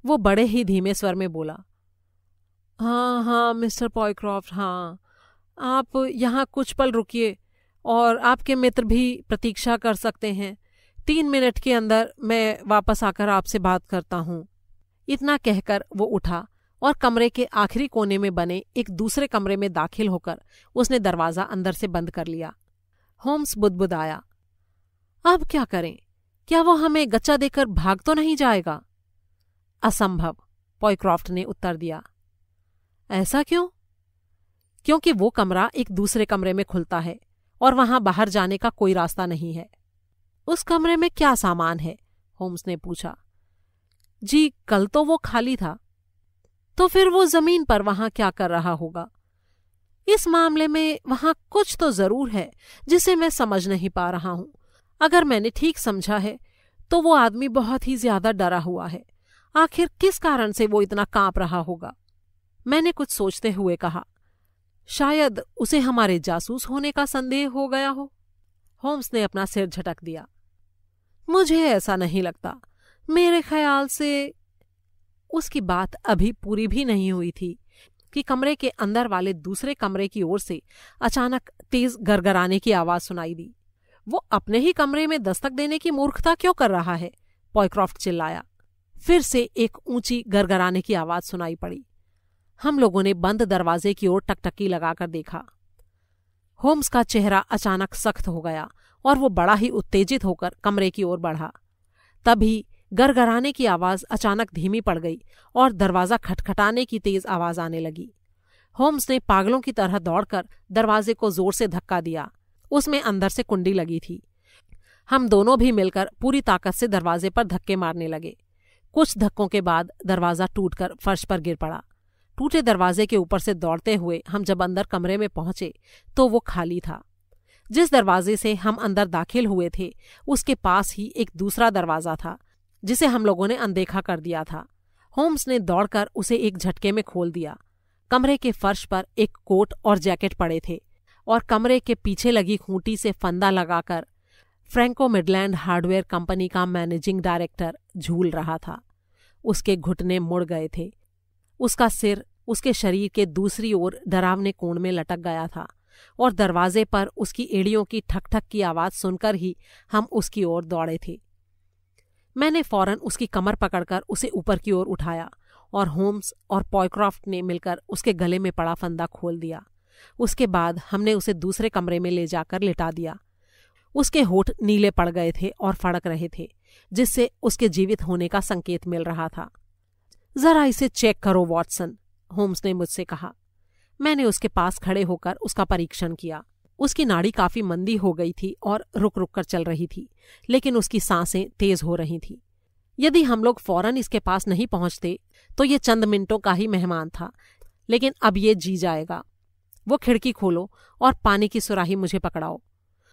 वो बड़े ही धीमे स्वर में बोला हाँ हाँ मिस्टर पॉयक्रॉफ्ट हाँ आप यहाँ कुछ पल रुकिए और आपके मित्र भी प्रतीक्षा कर सकते हैं तीन मिनट के अंदर मैं वापस आकर आपसे बात करता हूँ इतना कहकर वो उठा और कमरे के आखिरी कोने में बने एक दूसरे कमरे में दाखिल होकर उसने दरवाज़ा अंदर से बंद कर लिया होम्स बुदबुदाया अब क्या करें क्या वो हमें गच्चा देकर भाग तो नहीं जाएगा असंभव पॉयक्रॉफ्ट ने उत्तर दिया ऐसा क्यों क्योंकि वो कमरा एक दूसरे कमरे में खुलता है और वहां बाहर जाने का कोई रास्ता नहीं है उस कमरे में क्या सामान है होम्स ने पूछा जी कल तो वो खाली था तो फिर वो जमीन पर वहां क्या कर रहा होगा इस मामले में वहां कुछ तो जरूर है जिसे मैं समझ नहीं पा रहा हूं अगर मैंने ठीक समझा है तो वो आदमी बहुत ही ज्यादा डरा हुआ है आखिर किस कारण से वो इतना कांप रहा होगा मैंने कुछ सोचते हुए कहा शायद उसे हमारे जासूस होने का संदेह हो गया हो होम्स ने अपना सिर झटक दिया मुझे ऐसा नहीं लगता मेरे ख्याल से उसकी बात अभी पूरी भी नहीं हुई थी कि कमरे के अंदर वाले दूसरे कमरे की ओर से अचानक तेज गरगराने की आवाज सुनाई दी वो अपने ही कमरे में दस्तक देने की मूर्खता क्यों कर रहा है पॉयक्रॉफ्ट चिल्लाया फिर से एक ऊंची गरगराने की आवाज सुनाई पड़ी हम लोगों ने बंद दरवाजे की ओर टकटकी लगाकर देखा होम्स का चेहरा अचानक सख्त हो गया और वो बड़ा ही उत्तेजित होकर कमरे की ओर बढ़ा तभी गरगराने की आवाज अचानक धीमी पड़ गई और दरवाजा खटखटाने की तेज आवाज आने लगी होम्स ने पागलों की तरह दौड़कर दरवाजे को जोर से धक्का दिया उसमें अंदर से कुंडी लगी थी हम दोनों भी मिलकर पूरी ताकत से दरवाजे पर धक्के मारने लगे कुछ धक्कों के बाद दरवाजा टूटकर फर्श पर गिर पड़ा टूटे दरवाजे के ऊपर से दौड़ते हुए हम जब अंदर कमरे में पहुंचे तो वो खाली था जिस दरवाजे से हम अंदर दाखिल हुए थे उसके पास ही एक दूसरा दरवाजा था जिसे हम लोगों ने अनदेखा कर दिया था होम्स ने दौड़कर उसे एक झटके में खोल दिया कमरे के फर्श पर एक कोट और जैकेट पड़े थे और कमरे के पीछे लगी खूंटी से फंदा लगाकर फ्रैंको मिडलैंड हार्डवेयर कंपनी का मैनेजिंग डायरेक्टर झूल रहा था उसके घुटने मुड़ गए थे उसका सिर उसके शरीर के दूसरी ओर डरावने कोण में लटक गया था और दरवाजे पर उसकी एड़ियों की ठक ठक की आवाज सुनकर ही हम उसकी ओर दौड़े थे मैंने फौरन उसकी कमर पकड़कर उसे ऊपर की ओर उठाया और होम्स और पॉयक्रॉफ्ट ने मिलकर उसके गले में पड़ा फंदा खोल दिया उसके बाद हमने उसे दूसरे कमरे में ले जाकर लिटा दिया उसके होठ नीले पड़ गए थे और फड़क रहे थे जिससे उसके जीवित होने का संकेत मिल रहा था जरा इसे चेक करो वॉटसन होम्स ने मुझसे कहा मैंने उसके पास खड़े होकर उसका परीक्षण किया उसकी नाड़ी काफी मंदी हो गई थी और रुक रुक कर चल रही थी लेकिन उसकी सांसें तेज हो रही थी यदि हम लोग फौरन इसके पास नहीं पहुंचते तो ये चंद मिनटों का ही मेहमान था लेकिन अब ये जी जाएगा वो खिड़की खोलो और पानी की सुराही मुझे पकड़ाओ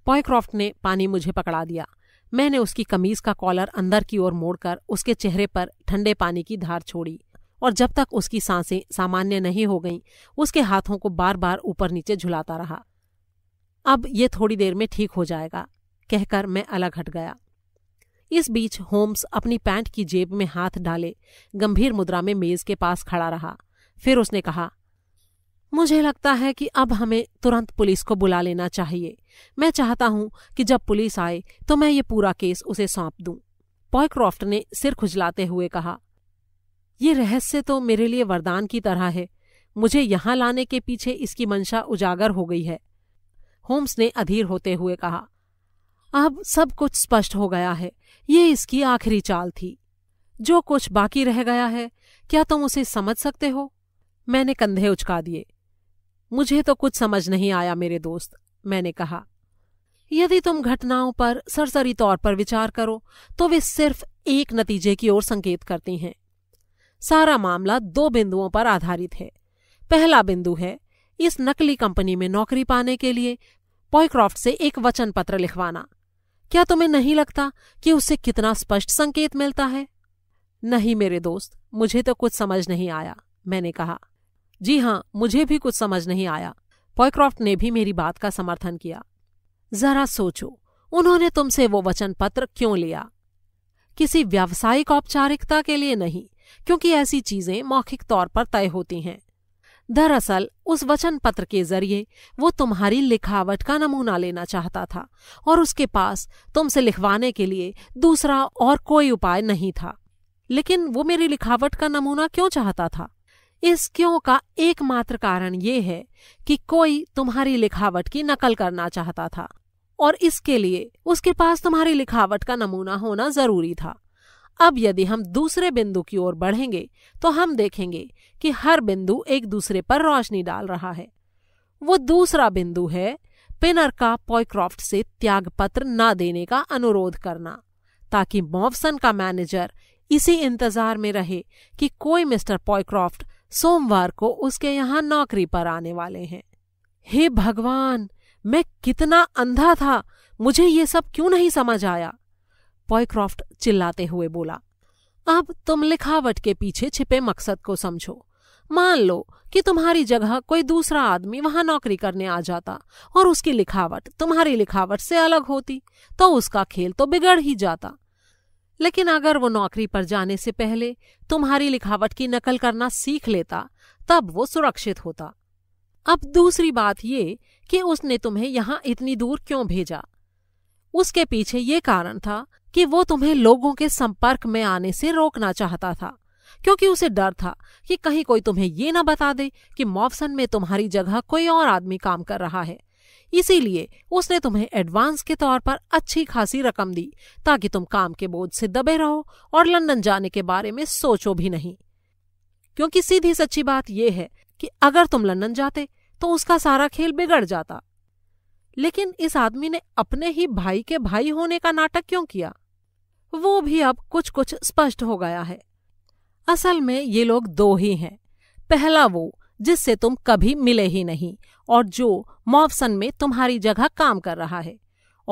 पॉयक्रॉफ्ट ने पानी मुझे पकड़ा दिया मैंने उसकी कमीज का कॉलर अंदर की ओर मोड़कर उसके चेहरे पर ठंडे पानी की धार छोड़ी और जब तक उसकी सांसें सामान्य नहीं हो गईं उसके हाथों को बार बार ऊपर नीचे झुलाता रहा अब ये थोड़ी देर में ठीक हो जाएगा कहकर मैं अलग हट गया इस बीच होम्स अपनी पैंट की जेब में हाथ डाले गंभीर मुद्रा में मेज के पास खड़ा रहा फिर उसने कहा मुझे लगता है कि अब हमें तुरंत पुलिस को बुला लेना चाहिए मैं चाहता हूं कि जब पुलिस आए तो मैं ये पूरा केस उसे सौंप दूं। पॉयक्रॉफ्ट ने सिर खुजलाते हुए कहा यह रहस्य तो मेरे लिए वरदान की तरह है मुझे यहां लाने के पीछे इसकी मंशा उजागर हो गई है होम्स ने अधीर होते हुए कहा अब सब कुछ स्पष्ट हो गया है ये इसकी आखिरी चाल थी जो कुछ बाकी रह गया है क्या तुम उसे समझ सकते हो मैंने कंधे उचका दिए मुझे तो कुछ समझ नहीं आया मेरे दोस्त मैंने कहा यदि तुम घटनाओं पर सरसरी तौर पर विचार करो तो वे सिर्फ एक नतीजे की ओर संकेत करती हैं सारा मामला दो बिंदुओं पर आधारित है पहला बिंदु है इस नकली कंपनी में नौकरी पाने के लिए पॉयक्रॉफ्ट से एक वचन पत्र लिखवाना क्या तुम्हें नहीं लगता कि उससे कितना स्पष्ट संकेत मिलता है नहीं मेरे दोस्त मुझे तो कुछ समझ नहीं आया मैंने कहा जी हाँ मुझे भी कुछ समझ नहीं आया पॉयक्रॉफ्ट ने भी मेरी बात का समर्थन किया जरा सोचो उन्होंने तुमसे वो वचन पत्र क्यों लिया किसी व्यावसायिक औपचारिकता के लिए नहीं क्योंकि ऐसी चीजें मौखिक तौर पर तय होती हैं दरअसल उस वचन पत्र के जरिए वो तुम्हारी लिखावट का नमूना लेना चाहता था और उसके पास तुमसे लिखवाने के लिए दूसरा और कोई उपाय नहीं था लेकिन वो मेरी लिखावट का नमूना क्यों चाहता था इस क्यों का एकमात्र कारण ये है कि कोई तुम्हारी लिखावट की नकल करना चाहता था और इसके लिए उसके पास तुम्हारी लिखावट का नमूना होना जरूरी था अब यदि हम दूसरे बिंदु की ओर बढ़ेंगे तो हम देखेंगे कि हर बिंदु एक दूसरे पर रोशनी डाल रहा है वो दूसरा बिंदु है पिनर का पॉयक्रॉफ्ट से त्याग पत्र न देने का अनुरोध करना ताकि मॉवसन का मैनेजर इसी इंतजार में रहे कि कोई मिस्टर पॉयक्रॉफ्ट सोमवार को उसके यहाँ नौकरी पर आने वाले हैं हे भगवान मैं कितना अंधा था मुझे ये सब क्यों नहीं समझ आया पॉयक्रॉफ्ट चिल्लाते हुए बोला अब तुम लिखावट के पीछे छिपे मकसद को समझो मान लो कि तुम्हारी जगह कोई दूसरा आदमी वहां नौकरी करने आ जाता और उसकी लिखावट तुम्हारी लिखावट से अलग होती तो उसका खेल तो बिगड़ ही जाता लेकिन अगर वो नौकरी पर जाने से पहले तुम्हारी लिखावट की नकल करना सीख लेता तब वो सुरक्षित होता अब दूसरी बात ये कि उसने तुम्हें यहां इतनी दूर क्यों भेजा उसके पीछे ये कारण था कि वो तुम्हें लोगों के संपर्क में आने से रोकना चाहता था क्योंकि उसे डर था कि कहीं कोई तुम्हें ये ना बता दे कि मॉफसन में तुम्हारी जगह कोई और आदमी काम कर रहा है इसीलिए उसने तुम्हें एडवांस के तौर पर अच्छी खासी रकम दी ताकि तुम काम के बोझ से दबे रहो और लंदन जाने के बारे में सोचो भी नहीं क्योंकि सीधी सच्ची बात यह है कि अगर तुम लंदन जाते तो उसका सारा खेल बिगड़ जाता लेकिन इस आदमी ने अपने ही भाई के भाई होने का नाटक क्यों किया वो भी अब कुछ कुछ स्पष्ट हो गया है असल में ये लोग दो ही हैं पहला वो जिससे तुम कभी मिले ही नहीं और जो मॉफसन में तुम्हारी जगह काम कर रहा है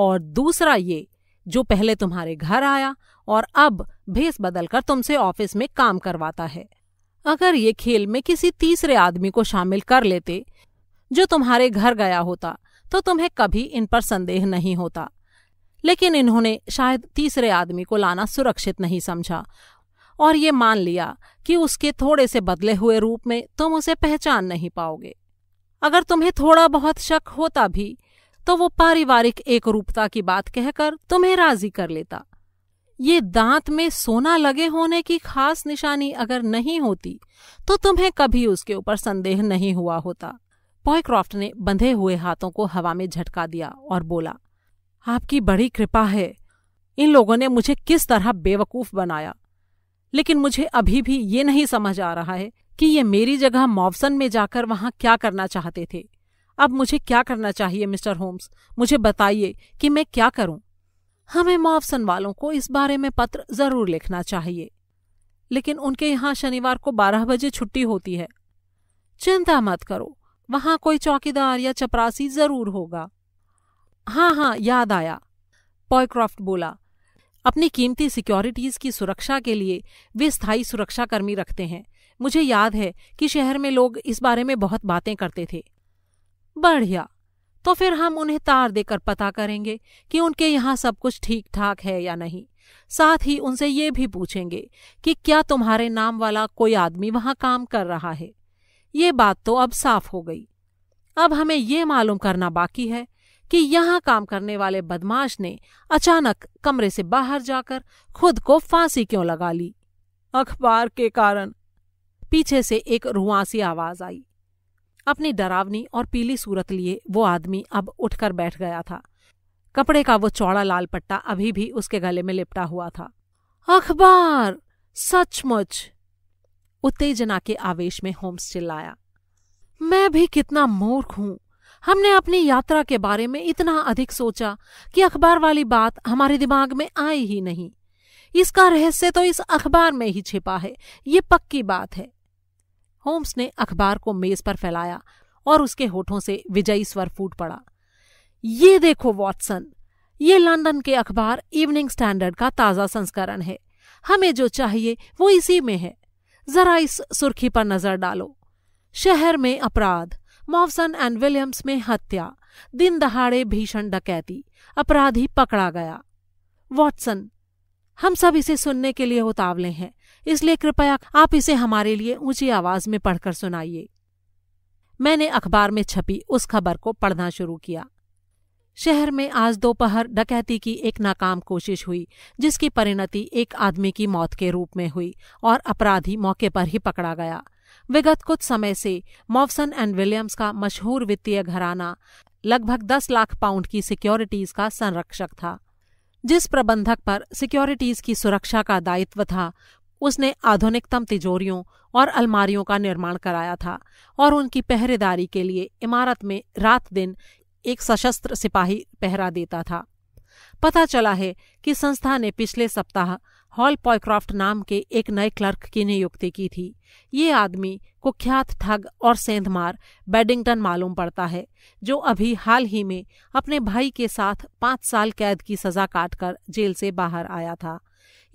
और दूसरा ये जो पहले तुम्हारे घर आया और अब भेस बदलकर तुमसे ऑफिस में काम करवाता है अगर ये खेल में किसी तीसरे आदमी को शामिल कर लेते जो तुम्हारे घर गया होता तो तुम्हें कभी इन पर संदेह नहीं होता लेकिन इन्होंने शायद तीसरे आदमी को लाना सुरक्षित नहीं समझा और ये मान लिया कि उसके थोड़े से बदले हुए रूप में तुम उसे पहचान नहीं पाओगे अगर तुम्हें थोड़ा बहुत शक होता भी तो वो पारिवारिक एक रूपता की बात कहकर तुम्हें राजी कर लेता ये दांत में सोना लगे होने की खास निशानी अगर नहीं होती तो तुम्हें कभी उसके ऊपर संदेह नहीं हुआ होता पॉयक्रॉफ्ट ने बंधे हुए हाथों को हवा में झटका दिया और बोला आपकी बड़ी कृपा है इन लोगों ने मुझे किस तरह बेवकूफ बनाया लेकिन मुझे अभी भी ये नहीं समझ आ रहा है कि ये मेरी जगह मॉवसन में जाकर वहां क्या करना चाहते थे अब मुझे क्या करना चाहिए मिस्टर होम्स मुझे बताइए कि मैं क्या करूं हमें मॉवसन वालों को इस बारे में पत्र जरूर लिखना चाहिए लेकिन उनके यहां शनिवार को बारह बजे छुट्टी होती है चिंता मत करो वहां कोई चौकीदार या चपरासी जरूर होगा हाँ हाँ याद आया पॉयक्रॉफ्ट बोला अपनी कीमती सिक्योरिटीज की सुरक्षा के लिए वे स्थायी सुरक्षाकर्मी रखते हैं मुझे याद है कि शहर में लोग इस बारे में बहुत बातें करते थे बढ़िया तो फिर हम उन्हें तार देकर पता करेंगे कि उनके यहाँ सब कुछ ठीक ठाक है या नहीं साथ ही उनसे ये भी पूछेंगे कि क्या तुम्हारे नाम वाला कोई आदमी वहां काम कर रहा है ये बात तो अब साफ हो गई अब हमें ये मालूम करना बाकी है कि यहाँ काम करने वाले बदमाश ने अचानक कमरे से बाहर जाकर खुद को फांसी क्यों लगा ली अखबार के कारण पीछे से एक रुआसी आवाज आई अपनी डरावनी और पीली सूरत लिए वो आदमी अब उठकर बैठ गया था कपड़े का वो चौड़ा लाल पट्टा अभी भी उसके गले में लिपटा हुआ था अखबार सचमुच उत्तेजना के आवेश में होम्स चिल्लाया मैं भी कितना मूर्ख हूं हमने अपनी यात्रा के बारे में इतना अधिक सोचा कि अखबार वाली बात हमारे दिमाग में आई ही नहीं इसका रहस्य तो इस अखबार में ही छिपा है ये पक्की बात है होम्स ने अखबार को मेज पर फैलाया और उसके होठों से विजयी स्वर फूट पड़ा ये देखो वॉटसन ये लंदन के अखबार इवनिंग स्टैंडर्ड का ताज़ा संस्करण है हमें जो चाहिए वो इसी में है जरा इस सुर्खी पर नजर डालो शहर में अपराध मॉवसन एंड विलियम्स में हत्या दिन दहाड़े भीषण डकैती अपराधी पकड़ा गया वॉटसन हम सब इसे सुनने के लिए उतावले हैं इसलिए कृपया आप इसे हमारे लिए ऊंची आवाज में पढ़कर सुनाइए मैंने अखबार में छपी उस खबर को पढ़ना शुरू किया शहर में आज दोपहर डकैती की एक नाकाम कोशिश हुई जिसकी परिणति एक आदमी की मौत के रूप में हुई और अपराधी मौके पर ही पकड़ा गया विगत कुछ समय से मॉवसन एंड विलियम्स का मशहूर वित्तीय घराना लगभग दस लाख पाउंड की सिक्योरिटीज का संरक्षक था जिस प्रबंधक पर सिक्योरिटीज की सुरक्षा का दायित्व था उसने आधुनिकतम तिजोरियों और अलमारियों का निर्माण कराया था और उनकी पहरेदारी के लिए इमारत में रात दिन एक सशस्त्र सिपाही पहरा देता था पता चला है कि संस्था ने पिछले सप्ताह हॉल पॉयक्रॉफ्ट नाम के एक नए क्लर्क की नियुक्ति की थी ये आदमी कुख्यात ठग और सेंधमार बेडिंगटन मालूम पड़ता है जो अभी हाल ही में अपने भाई के साथ पांच साल कैद की सजा काटकर जेल से बाहर आया था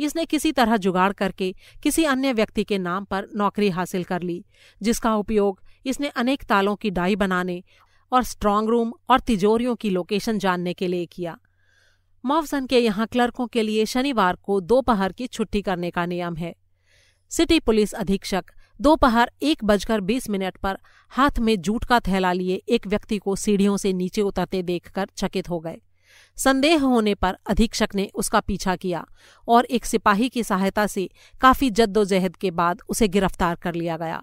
इसने किसी तरह जुगाड़ करके किसी अन्य व्यक्ति के नाम पर नौकरी हासिल कर ली जिसका उपयोग इसने अनेक तालों की डाई बनाने और स्ट्रांग रूम और तिजोरियों की लोकेशन जानने के लिए किया मॉफसन के यहाँ क्लर्कों के लिए शनिवार को दोपहर की छुट्टी करने का नियम है सिटी पुलिस अधीक्षक दोपहर एक बजकर बीस मिनट पर हाथ में जूट का थैला लिए एक व्यक्ति को सीढ़ियों से नीचे उतरते देखकर चकित हो गए संदेह होने पर अधीक्षक ने उसका पीछा किया और एक सिपाही की सहायता से काफी जद्दोजहद के बाद उसे गिरफ्तार कर लिया गया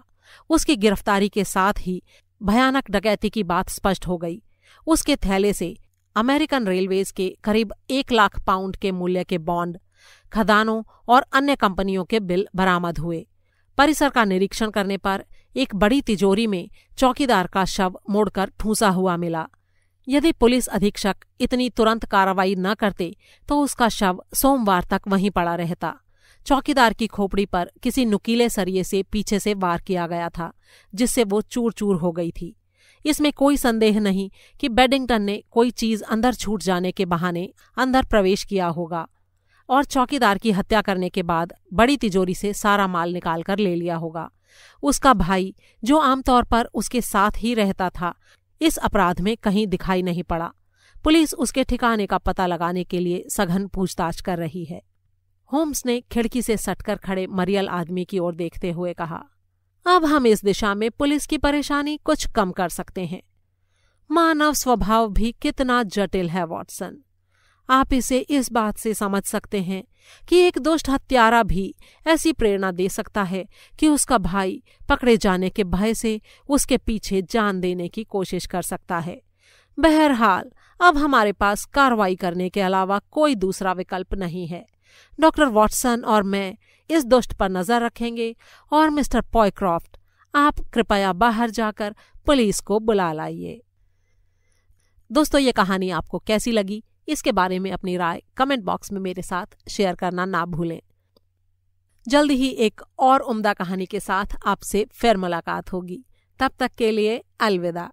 उसकी गिरफ्तारी के साथ ही भयानक डकैती की बात स्पष्ट हो गई उसके थैले से अमेरिकन रेलवेज के करीब एक लाख पाउंड के मूल्य के बॉन्ड खदानों और अन्य कंपनियों के बिल बरामद हुए परिसर का निरीक्षण करने पर एक बड़ी तिजोरी में चौकीदार का शव मोड़कर ठूंसा हुआ मिला यदि पुलिस अधीक्षक इतनी तुरंत कार्रवाई न करते तो उसका शव सोमवार तक वहीं पड़ा रहता चौकीदार की खोपड़ी पर किसी नुकीले सरिये से पीछे से वार किया गया था जिससे वो चूर चूर हो गई थी इसमें कोई संदेह नहीं कि बेडिंगटन ने कोई चीज अंदर छूट जाने के बहाने अंदर प्रवेश किया होगा और चौकीदार की हत्या करने के बाद बड़ी तिजोरी से सारा माल निकाल कर ले लिया होगा उसका भाई जो आमतौर पर उसके साथ ही रहता था इस अपराध में कहीं दिखाई नहीं पड़ा पुलिस उसके ठिकाने का पता लगाने के लिए सघन पूछताछ कर रही है होम्स ने खिड़की से सटकर खड़े मरियल आदमी की ओर देखते हुए कहा अब हम इस दिशा में पुलिस की परेशानी कुछ कम कर सकते हैं मानव स्वभाव भी कितना जटिल है वॉटसन आप इसे इस बात से समझ सकते हैं कि एक दुष्ट हत्यारा भी ऐसी प्रेरणा दे सकता है कि उसका भाई पकड़े जाने के भय से उसके पीछे जान देने की कोशिश कर सकता है बहरहाल अब हमारे पास कार्रवाई करने के अलावा कोई दूसरा विकल्प नहीं है डॉक्टर वॉटसन और मैं इस दुष्ट पर नजर रखेंगे और मिस्टर पॉयक्रॉफ्ट आप कृपया बाहर जाकर पुलिस को बुला लाइए दोस्तों ये कहानी आपको कैसी लगी इसके बारे में अपनी राय कमेंट बॉक्स में मेरे साथ शेयर करना ना भूलें जल्द ही एक और उम्दा कहानी के साथ आपसे फिर मुलाकात होगी तब तक के लिए अलविदा